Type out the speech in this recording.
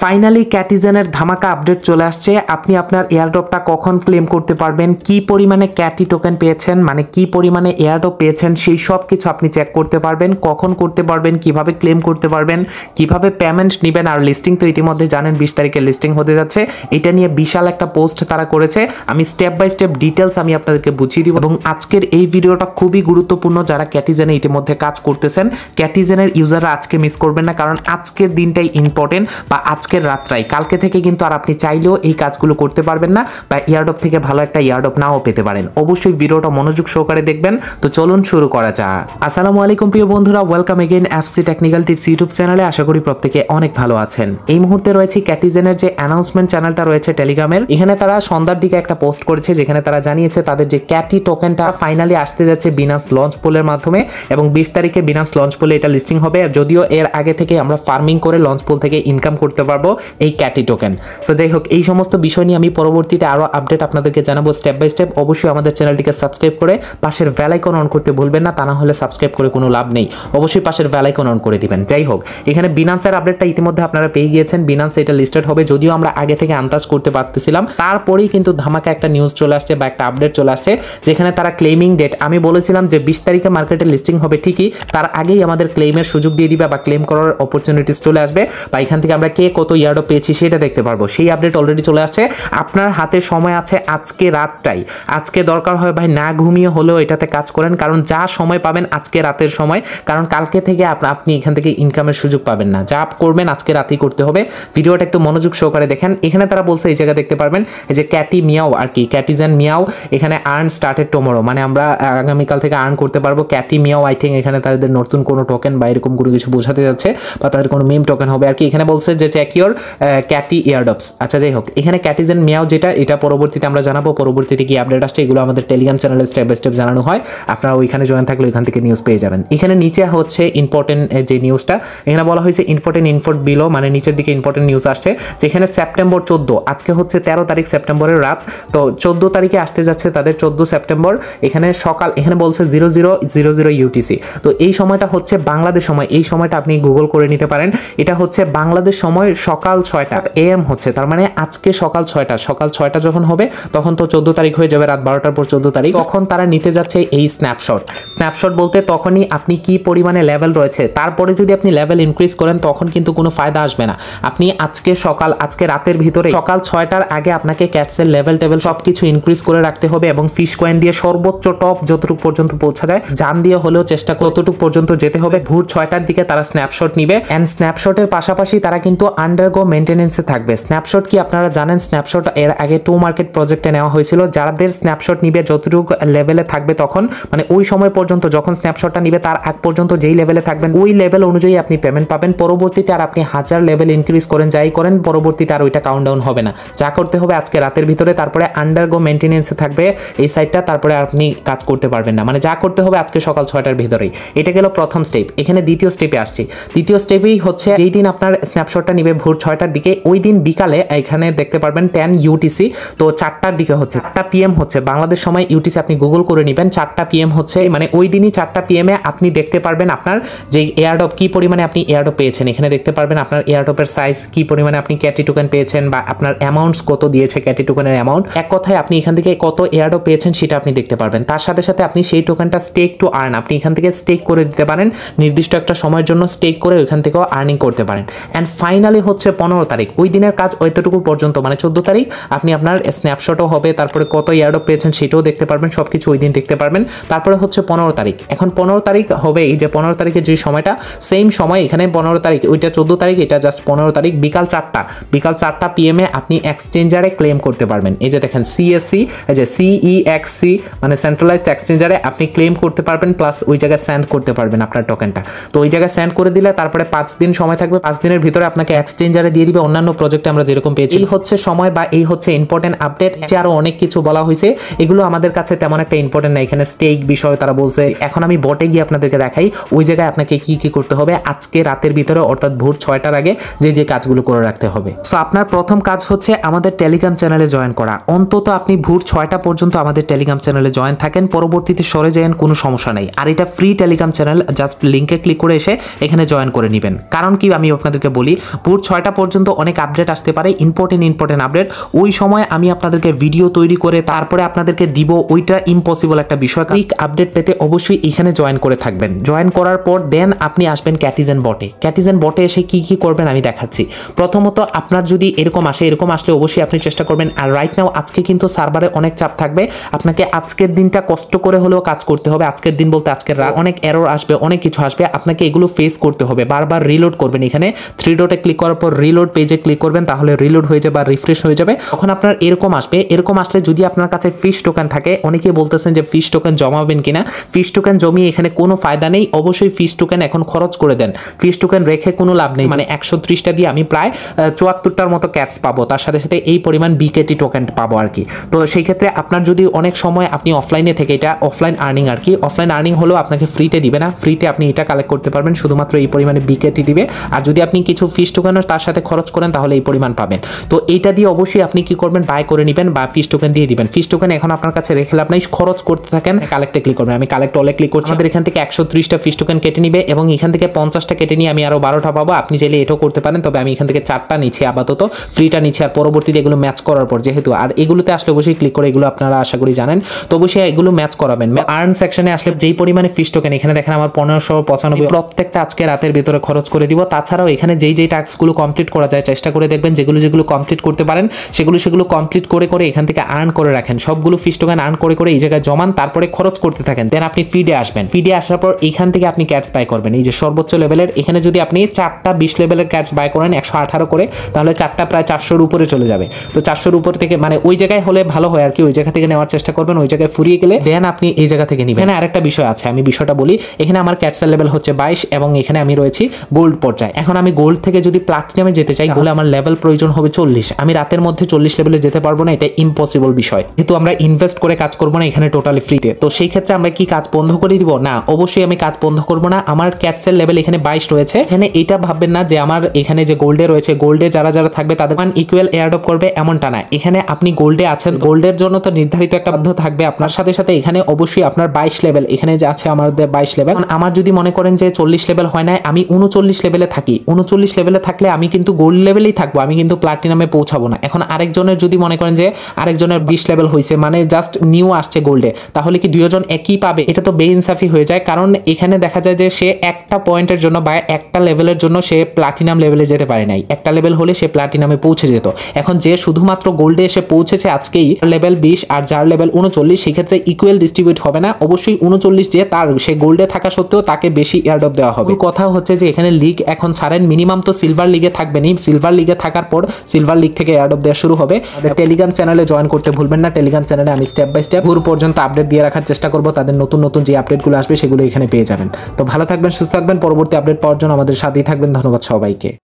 Finally ক্যাটিজেনের ধামাকা update চলে আসছে আপনি আপনার এয়ারড্রপটা কখন ক্লেম করতে পারবেন কি পরিমাণে ক্যাটি টোকেন পেয়েছেন মানে কি পরিমাণে এয়ারড্রপ পেয়েছেন সেই সব কিছু আপনি চেক করতে পারবেন কখন করতে পারবেন কিভাবে ক্লেম করতে পারবেন কিভাবে পেমেন্ট নেবেন আর লিস্টিং তো ইতিমধ্যে জানেন বিশ তারিখে লিস্টিং হতে যাচ্ছে এটা নিয়ে বিশাল একটা পোস্ট তারা করেছে আমি স্টেপ বাই স্টেপ ডিটেলস আমি আপনাদেরকে বুঝিয়ে দিব এবং আজকের এই ভিডিওটা খুবই গুরুত্বপূর্ণ যারা ক্যাটিজেনে ইতিমধ্যে কাজ করতেছেন ক্যাটিজেনের ইউজাররা আজকে মিস করবেন না কারণ আজকের দিনটাই ইম্পর্টেন্ট বা আজকের রাত্রাই কালকে থেকে কিন্তু আর আপনি চাইলেও এই কাজগুলো করতে পারবেন না বা ইয়ারডপ থেকে ভালো একটা ইয়ারডপ নাও পেতে পারেন অবশ্যই ভিডিওটা মনোযোগ সহকারে দেখবেন তো চলুন শুরু করা যাক আসসালামু আলাইকুম প্রিয় বন্ধুরা welcome again FC technical tips YouTube চ্যানেলে আশা করি প্রত্যেকে অনেক ভালো আছেন এই মুহূর্তে রয়েছে ক্যাটিজেনের যে অ্যানাউন্সমেন্ট চ্যানেলটা রয়েছে টেলিগ্রামের এখানে তারা সন্ধ্যার দিকে একটা পোস্ট করেছে যেখানে তারা জানিয়েছে তাদের যে ক্যাটি টোকেনটা ফাইনালি আসতে যাচ্ছে বিনাস লঞ্চ পোলের মাধ্যমে এবং বিশ তারিখে বিনাস লঞ্চ পোলে এটা লিস্টিং হবে যদিও এর আগে থেকে আমরা ফার্মিং করে লঞ্চ পোল থেকে ইনকাম করতে পারবো এই ক্যাটি টোকেন সো যাই হোক এই সমস্ত বিষয় নিয়ে আমি পরবর্তীতে আরও আপডেট আপনাদেরকে জানাবো স্টেপ বাই স্টেপ অবশ্যই আমাদের চ্যানেলটিকে সাবস্ক্রাইব করে পাশের ভ্যালাইকন অন করতে ভুলবেন না তা না হলে সাবস্ক্রাইব করে কোনো লাভ নেই অবশ্যই পাশের ভ্যালাইকন অন করে দিবেন যাই হোক এখানে বিনান্সের আপডেটটা ইতিমধ্যে আপনারা পেয়ে গিয়েছেন বিনান্স এটা লিস্টেড হবে যদিও আমরা আগে থেকে আন্দাজ করতে পারতেছিলাম তারপরেই কিন্তু ধামাকা একটা নিউজ চলে আসছে বা একটা আপডেট চলে আসছে যেখানে তারা ক্লেমিং ডেট আমি বলেছিলাম যে বিশ তারিখে মার্কেটে লিস্টিং হবে ঠিকই তার আগেই আমাদের ক্লেমের সুযোগ দিয়ে দিবে বা ক্লেম করার অপরচুনিটিস চলে আসবে বা এখান থেকে আমরা কে পেয়ে কত ইয়ার্ডও পেয়েছি সেটা দেখতে পারবো সেই আপডেট অলরেডি চলে আসছে আপনার হাতে সময় আছে আজকে রাতটাই আজকে দরকার হয় ভাই না ঘুমিয়ে হলেও এটাতে কাজ করেন কারণ যা সময় পাবেন আজকে রাতের সময় কারণ কালকে থেকে আপনি এখান থেকে ইনকামের সুযোগ পাবেন না যা করবেন আজকে রাতেই করতে হবে ভিডিওটা একটু মনোযোগ সহকারে দেখেন এখানে তারা বলছে এই জায়গা দেখতে পারবেন যে ক্যাটি মিয়াও আর কি ক্যাটিজেন মিয়াও এখানে আর্ন স্টার্টেড টোমোরো মানে আমরা আগামীকাল থেকে আর্ন করতে পারবো ক্যাটি মিয়াও আই থিঙ্ক এখানে তাদের নতুন কোনো টোকেন বা এরকম কোনো কিছু বোঝাতে যাচ্ছে বা তাদের কোনো মিম টোকেন হবে আর কি এখানে বলছে যে ইউর ক্যাটি ইয়ারডপস আচ্ছা যাই হোক এখানে ক্যাটিজেন মিয়াও যেটা এটা পরবর্তীতে আমরা জানাবো পরবর্তীতে কি আপডেট আসছে এগুলো আমাদের টেলিগ্রাম চ্যানেলে স্টেপ বাই স্টেপ জানানো হয় আপনারা ওইখানে জয়েন থাকলে ওইখান থেকে নিউজ পেয়ে যাবেন এখানে নিচে হচ্ছে ইম্পর্টেন্ট যে নিউজটা এখানে বলা হয়েছে ইম্পর্টেন্ট ইনফোর্ট বিলো মানে নিচের দিকে ইম্পর্টেন্ট নিউজ আসছে যেখানে সেপ্টেম্বর চোদ্দো আজকে হচ্ছে তেরো তারিখ সেপ্টেম্বরের রাত তো চোদ্দো তারিখে আসতে যাচ্ছে তাদের চোদ্দো সেপ্টেম্বর এখানে সকাল এখানে বলছে zero zero zero zero UTC তো এই সময়টা হচ্ছে বাংলাদেশ সময় এই সময়টা আপনি গুগল করে নিতে পারেন এটা হচ্ছে বাংলাদেশ সময় হয় সকাল ছয়টা এএম হচ্ছে তার মানে আজকে সকাল ছয়টা সকাল ছয়টা যখন হবে তখন তো চোদ্দ তারিখ হয়ে যাবে রাত বারোটার পর চোদ্দ তারিখ তখন তারা নিতে যাচ্ছে এই স্ন্যাপশট স্ন্যাপশট বলতে তখনই আপনি কি পরিমাণে লেভেল রয়েছে তারপরে যদি আপনি লেভেল ইনক্রিজ করেন তখন কিন্তু কোনো ফায়দা আসবে না আপনি আজকে সকাল আজকে রাতের ভিতরে সকাল ছয়টার আগে আপনাকে ক্যাটসের লেভেল টেবেল সব কিছু ইনক্রিজ করে রাখতে হবে এবং ফিশ কয়েন দিয়ে সর্বোচ্চ টপ যতটুকু পর্যন্ত পৌঁছা যায় যান দিয়ে হলেও চেষ্টা কতটুকু পর্যন্ত যেতে হবে ভোর ছয়টার দিকে তারা স্ন্যাপশট নিবে অ্যান্ড স্ন্যাপশটের পাশাপাশি তারা কিন্তু আন্ডারগো মেনটেন্সে থাকবে স্ন্যাপশট কি আপনারা জানেন স্ন্যাপশট এর আগে টু মার্কেট প্রজেক্টে নেওয়া হয়েছিল যাদের স্ন্যাপশট নিবে যতটুকু লেভেলে থাকবে তখন মানে ওই সময় পর্যন্ত যখন স্ন্যাপশটটা নিবে তার আগ পর্যন্ত যেই লেভেলে থাকবেন ওই লেভেল অনুযায়ী আপনি পেমেন্ট পাবেন পরবর্তীতে আর আপনি হাজার লেভেল ইনক্রিজ করেন যাই করেন পরবর্তীতে আর ওইটা কাউন্ট ডাউন হবে না যা করতে হবে আজকে রাতের ভিতরে তারপরে আন্ডারগো মেনটেন্সে থাকবে এই সাইটটা তারপরে আপনি কাজ করতে পারবেন না মানে যা করতে হবে আজকে সকাল ছয়টার ভিতরেই এটা গেল প্রথম স্টেপ এখানে দ্বিতীয় স্টেপে আসছি দ্বিতীয় স্টেপেই হচ্ছে যেই দিন আপনার স্ন্যাপশটটা নিবে দিবে ভোর ছয়টার দিকে ওই দিন বিকালে এখানে দেখতে পারবেন টেন ইউটিসি তো চারটার দিকে হচ্ছে চারটা পিএম হচ্ছে বাংলাদেশ সময় ইউটিসি আপনি গুগল করে নেবেন চারটা পিএম হচ্ছে মানে ওই দিনই চারটা পিএমে আপনি দেখতে পারবেন আপনার যে এয়ারডপ কী পরিমাণে আপনি এয়ারডপ পেয়েছেন এখানে দেখতে পারবেন আপনার এয়ারডপের সাইজ কী পরিমাণে আপনি ক্যাটি টোকেন পেয়েছেন বা আপনার অ্যামাউন্টস কত দিয়েছে ক্যাটি টোকেনের অ্যামাউন্ট এক কথায় আপনি এখান থেকে কত এয়ারডপ পেয়েছেন সেটা আপনি দেখতে পারবেন তার সাথে সাথে আপনি সেই টোকেনটা স্টেক টু আর্ন আপনি এখান থেকে স্টেক করে দিতে পারেন নির্দিষ্ট একটা সময়ের জন্য স্টেক করে ওইখান থেকেও আর্নিং করতে পারেন অ্যান্ড ফাইনাল ফাইনালি হচ্ছে পনেরো তারিখ ওই দিনের কাজ ওইটুকু পর্যন্ত মানে চোদ্দো তারিখ আপনি আপনার স্ন্যাপশটও হবে তারপরে কত ইয়ারডপ পেয়েছেন সেটাও দেখতে পারবেন সব কিছু ওই দিন দেখতে পারবেন তারপরে হচ্ছে পনেরো তারিখ এখন পনেরো তারিখ হবে এই যে পনেরো তারিখে যে সময়টা সেম সময় এখানে পনেরো তারিখ ওইটা চোদ্দো তারিখ এটা জাস্ট পনেরো তারিখ বিকাল চারটা বিকাল চারটা পিএমে আপনি এক্সচেঞ্জারে ক্লেম করতে পারবেন এই যে দেখেন সিএসসি এই যে সি e মানে সেন্ট্রালাইজড এক্সচেঞ্জারে আপনি ক্লেম করতে পারবেন প্লাস ওই জায়গায় সেন্ড করতে পারবেন আপনার টোকেনটা তো ওই জায়গায় সেন্ড করে দিলে তারপরে পাঁচ দিন সময় থাকবে পাঁচ দিনের ভিতরে আপনাকে এক্সচেঞ্জারে দিয়ে দিবে অন্যান্য প্রজেক্টে আমরা যেরকম পেয়েছি এই হচ্ছে সময় বা এই হচ্ছে ইম্পর্টেন্ট আপডেট যে আরো অনেক কিছু বলা হয়েছে এগুলো আমাদের কাছে তেমন একটা ইম্পর্টেন্ট না এখানে স্টেক বিষয় তারা বলছে এখন আমি বটে গিয়ে আপনাদেরকে দেখাই ওই জায়গায় আপনাকে কি কি করতে হবে আজকে রাতের ভিতরে অর্থাৎ ভোর ছয়টার আগে যে যে কাজগুলো করে রাখতে হবে সো আপনার প্রথম কাজ হচ্ছে আমাদের টেলিগ্রাম চ্যানেলে জয়েন করা অন্তত আপনি ভোর ছয়টা পর্যন্ত আমাদের টেলিগ্রাম চ্যানেলে জয়েন থাকেন পরবর্তীতে সরে যান কোনো সমস্যা নেই আর এটা ফ্রি টেলিগ্রাম চ্যানেল জাস্ট লিঙ্কে ক্লিক করে এসে এখানে জয়েন করে নেবেন কারণ কি আমি আপনাদেরকে বলি ভোর ভোর ছয়টা পর্যন্ত অনেক আপডেট আসতে পারে ইম্পর্টেন্ট ইম্পর্টেন্ট আপডেট ওই সময় আমি আপনাদেরকে ভিডিও তৈরি করে তারপরে আপনাদেরকে দিব ওইটা ইম্পসিবল একটা বিষয় কুইক আপডেট পেতে অবশ্যই এখানে জয়েন করে থাকবেন জয়েন করার পর দেন আপনি আসবেন ক্যাটিজেন বটে ক্যাটিজেন বটে এসে কি কি করবেন আমি দেখাচ্ছি প্রথমত আপনার যদি এরকম আসে এরকম আসলে অবশ্যই আপনি চেষ্টা করবেন আর রাইট নাও আজকে কিন্তু সার্ভারে অনেক চাপ থাকবে আপনাকে আজকের দিনটা কষ্ট করে হলেও কাজ করতে হবে আজকের দিন বলতে আজকের রাত অনেক এরর আসবে অনেক কিছু আসবে আপনাকে এগুলো ফেস করতে হবে বারবার রিলোড করবেন এখানে থ্রি ডোটে ক্লিক ক্লিক করার পর রিলোড পেজে ক্লিক করবেন তাহলে রিলোড হয়ে যাবে বা রিফ্রেশ হয়ে যাবে তখন আপনার এরকম আসবে এরকম আসলে যদি আপনার কাছে ফিশ টোকেন থাকে অনেকে বলতেছেন যে ফিশ টোকেন জমাবেন কিনা ফিশ টোকেন জমিয়ে এখানে কোনো ফায়দা নেই অবশ্যই ফিশ টোকেন এখন খরচ করে দেন ফিশ টোকেন রেখে কোনো লাভ নেই মানে একশো ত্রিশটা দিয়ে আমি প্রায় চুয়াত্তরটার মতো ক্যাটস পাবো তার সাথে সাথে এই পরিমাণ বিকেটি টোকেন পাবো আর কি তো সেই ক্ষেত্রে আপনার যদি অনেক সময় আপনি অফলাইনে থেকে এটা অফলাইন আর্নিং আর কি অফলাইন আর্নিং হলেও আপনাকে ফ্রিতে দিবে না ফ্রিতে আপনি এটা কালেক্ট করতে পারবেন শুধুমাত্র এই পরিমাণে বিকেটি দিবে আর যদি আপনি কিছু ফিশ টোকেন টোকেনও তার সাথে খরচ করেন তাহলে এই পরিমাণ পাবেন তো এইটা দিয়ে অবশ্যই আপনি কি করবেন বাই করে নেবেন বা ফিস টোকেন দিয়ে দিবেন ফিস টোকেন এখন আপনার কাছে রেখে লাভ নাই খরচ করতে থাকেন কালেক্টে ক্লিক করবেন আমি কালেক্ট অলে ক্লিক করছি আমাদের এখান থেকে একশো ত্রিশটা ফিস টোকেন কেটে নিবে এবং এখান থেকে পঞ্চাশটা কেটে নিয়ে আমি আরও বারোটা পাবো আপনি চাইলে এটাও করতে পারেন তবে আমি এখান থেকে চারটা নিচ্ছি আপাতত ফ্রিটা নিচ্ছি আর পরবর্তীতে এগুলো ম্যাচ করার পর যেহেতু আর এগুলোতে আসলে অবশ্যই ক্লিক করে এগুলো আপনারা আশা করি জানেন তো অবশ্যই এগুলো ম্যাচ করাবেন আর্ন সেকশনে আসলে যেই পরিমাণে ফিস টোকেন এখানে দেখেন আমার পনেরোশো পঁচানব্বই প্রত্যেকটা আজকে রাতের ভিতরে খরচ করে দিব তাছাড়াও এখানে যেই যেই টাস্ক টাস্কগুলো কমপ্লিট করা যায় চেষ্টা করে দেখবেন যেগুলো যেগুলো কমপ্লিট করতে পারেন সেগুলো সেগুলো কমপ্লিট করে করে এখান থেকে আর্ন করে রাখেন সবগুলো ফিস টোকেন আর্ন করে করে এই জায়গায় জমান তারপরে খরচ করতে থাকেন দেন আপনি ফিডে আসবেন ফিডে আসার পর এখান থেকে আপনি ক্যাটস বাই করবেন এই যে সর্বোচ্চ লেভেলের এখানে যদি আপনি চারটা বিশ লেভেলের ক্যাটস বাই করেন একশো আঠারো করে তাহলে চারটা প্রায় চারশোর উপরে চলে যাবে তো চারশোর উপর থেকে মানে ওই জায়গায় হলে ভালো হয় আর কি ওই জায়গা থেকে নেওয়ার চেষ্টা করবেন ওই জায়গায় ফুরিয়ে গেলে দেন আপনি এই জায়গা থেকে নিবেন হ্যাঁ। আরেকটা বিষয় আছে আমি বিষয়টা বলি এখানে আমার ক্যাটসের লেভেল হচ্ছে বাইশ এবং এখানে আমি রয়েছি গোল্ড পর্যায়ে এখন আমি গোল্ড থেকে যদি প্লাটিনামে যেতে চাই বলে আমার লেভেল প্রয়োজন হবে চল্লিশ আমি রাতের মধ্যে চল্লিশ লেভেলে যেতে পারবো না এটা ইম্পসিবল বিষয় যেহেতু আমরা ইনভেস্ট করে কাজ করবো না এখানে টোটালি ফ্রিতে তো সেই ক্ষেত্রে আমরা কি কাজ বন্ধ করে দিব না অবশ্যই আমি কাজ বন্ধ করবো না আমার ক্যাটসের লেভেল এখানে বাইশ রয়েছে এখানে এটা ভাববেন না যে আমার এখানে যে গোল্ডে রয়েছে গোল্ডে যারা যারা থাকবে তাদের মান ইকুয়াল এয়ারডপ করবে এমনটা না এখানে আপনি গোল্ডে আছেন গোল্ডের জন্য তো নির্ধারিত একটা বাধ্য থাকবে আপনার সাথে সাথে এখানে অবশ্যই আপনার বাইশ লেভেল এখানে যে আছে আমাদের বাইশ লেভেল আমার যদি মনে করেন যে চল্লিশ লেভেল হয় না আমি উনচল্লিশ লেভেলে থাকি উনচল্লিশ লেভেলে থাকি থাকলে আমি কিন্তু গোল্ড লেভেলেই থাকবো আমি কিন্তু প্লাটিনামে পৌঁছাবো না এখন আরেকজনের যদি মনে করেন যে আরেকজনের বিশ লেভেল হয়েছে মানে জাস্ট নিউ আসছে গোল্ডে তাহলে কি দুজন একই পাবে এটা তো বেইনসাফি হয়ে যায় কারণ এখানে দেখা যায় যে সে একটা পয়েন্টের জন্য বা একটা লেভেলের জন্য সে প্লাটিনাম লেভেলে যেতে পারে নাই একটা লেভেল হলে সে প্লাটিনামে পৌঁছে যেত এখন যে শুধুমাত্র গোল্ডে এসে পৌঁছেছে আজকেই লেভেল বিশ আর যার লেভেল উনচল্লিশ সেক্ষেত্রে ইকুয়াল ডিস্ট্রিবিউট হবে না অবশ্যই উনচল্লিশ যে তার সে গোল্ডে থাকা সত্ত্বেও তাকে বেশি এয়ারডপ দেওয়া হবে কথা হচ্ছে যে এখানে লিগ এখন ছাড়েন মিনিমাম তো সিলভার সিলভার লিগে থাকবেনই সিলভার লিগে থাকার পর সিলভার লিগ থেকে অ্যাড অফ দেওয়া শুরু হবে টেলিগ্রাম চ্যানেলে জয়েন করতে ভুলবেন না টেলিগ্রাম চ্যানেলে আমি স্টেপ বাই স্টেপ পুরো পর্যন্ত আপডেট দিয়ে রাখার চেষ্টা করব তাদের নতুন নতুন যে আপডেটগুলো আসবে সেগুলো এখানে পেয়ে যাবেন তো ভালো থাকবেন সুস্থ থাকবেন পরবর্তী আপডেট পাওয়ার জন্য আমাদের সাথেই থাকবেন ধন্যবাদ সবাইকে